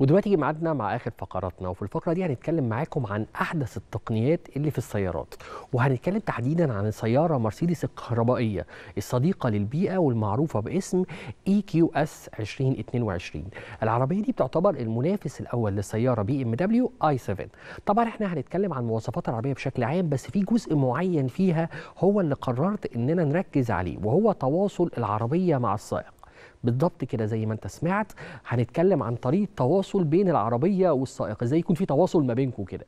ودلوقتي ميعادنا مع اخر فقراتنا وفي الفقره دي هنتكلم معاكم عن احدث التقنيات اللي في السيارات وهنتكلم تحديدا عن السياره مرسيدس الكهربائيه الصديقه للبيئه والمعروفه باسم اي كيو اس 2022 العربيه دي بتعتبر المنافس الاول للسياره بي ام دبليو اي 7 طبعا احنا هنتكلم عن مواصفات العربيه بشكل عام بس في جزء معين فيها هو اللي قررت اننا نركز عليه وهو تواصل العربيه مع السائق بالضبط كده زي ما انت سمعت هنتكلم عن طريق تواصل بين العربيه والسائق ازاي يكون في تواصل ما بينكم كده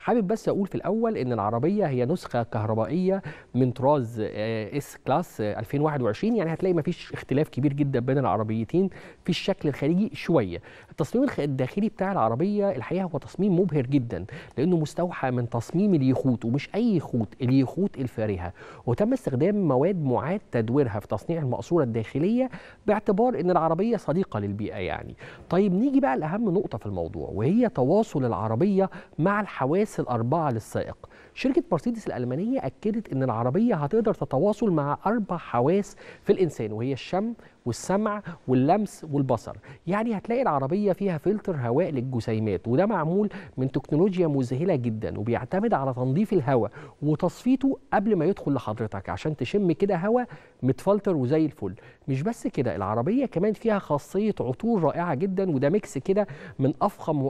حابب بس اقول في الاول ان العربيه هي نسخه كهربائيه من طراز اس كلاس 2021 يعني هتلاقي مفيش اختلاف كبير جدا بين العربيتين في الشكل الخارجي شويه التصميم الداخلي بتاع العربيه الحقيقه هو تصميم مبهر جدا لانه مستوحى من تصميم اليخوت ومش اي خوت اليخوت الفارهه وتم استخدام مواد معاد تدويرها في تصنيع المقصوره الداخليه باعتبار باعتبار ان العربيه صديقه للبيئه يعني طيب نيجي بقى لاهم نقطه في الموضوع وهي تواصل العربيه مع الحواس الاربعه للسائق شركه مرسيدس الالمانيه اكدت ان العربيه هتقدر تتواصل مع اربع حواس في الانسان وهي الشم والسمع واللمس والبصر يعني هتلاقي العربية فيها فلتر هواء للجسيمات وده معمول من تكنولوجيا مذهلة جدا وبيعتمد على تنظيف الهواء وتصفيته قبل ما يدخل لحضرتك عشان تشم كده هواء متفلتر وزي الفل مش بس كده العربية العربيه كمان فيها خاصيه عطور رائعه جدا وده ميكس كده من افخم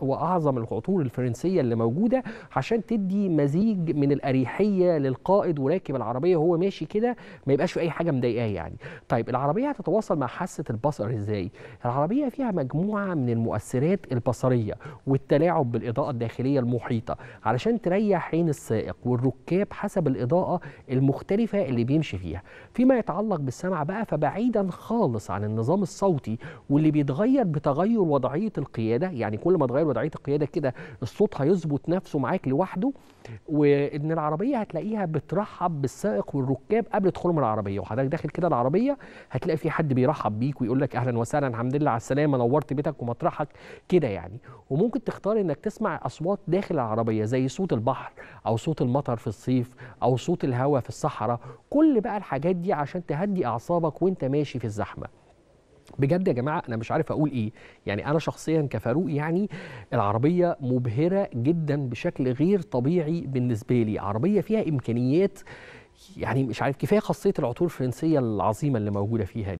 واعظم العطور الفرنسيه اللي موجوده عشان تدي مزيج من الاريحيه للقائد وراكب العربيه وهو ماشي كده ما يبقاش في اي حاجه مضايقاه يعني طيب العربيه هتتواصل مع حاسه البصر ازاي العربيه فيها مجموعه من المؤثرات البصريه والتلاعب بالاضاءه الداخليه المحيطه علشان تريح عين السائق والركاب حسب الاضاءه المختلفه اللي بيمشي فيها فيما يتعلق بالسمع بقى فبعيدا خالص خالص عن النظام الصوتي واللي بيتغير بتغير وضعيه القياده يعني كل ما تغير وضعيه القياده كده الصوت هيظبط نفسه معاك لوحده وان العربيه هتلاقيها بترحب بالسائق والركاب قبل دخولهم العربيه وحضرتك داخل كده العربيه هتلاقي في حد بيرحب بيك ويقول لك اهلا وسهلا الحمد لله على السلامه نورت بيتك ومطرحك كده يعني وممكن تختار انك تسمع اصوات داخل العربيه زي صوت البحر او صوت المطر في الصيف او صوت الهواء في الصحراء كل بقى الحاجات دي عشان تهدي اعصابك وانت ماشي في الزحمه بجد يا جماعه انا مش عارف اقول ايه يعني انا شخصيا كفاروق يعني العربيه مبهره جدا بشكل غير طبيعي بالنسبه لي عربيه فيها امكانيات يعني مش عارف كفايه خاصيه العطور الفرنسيه العظيمه اللي موجوده فيها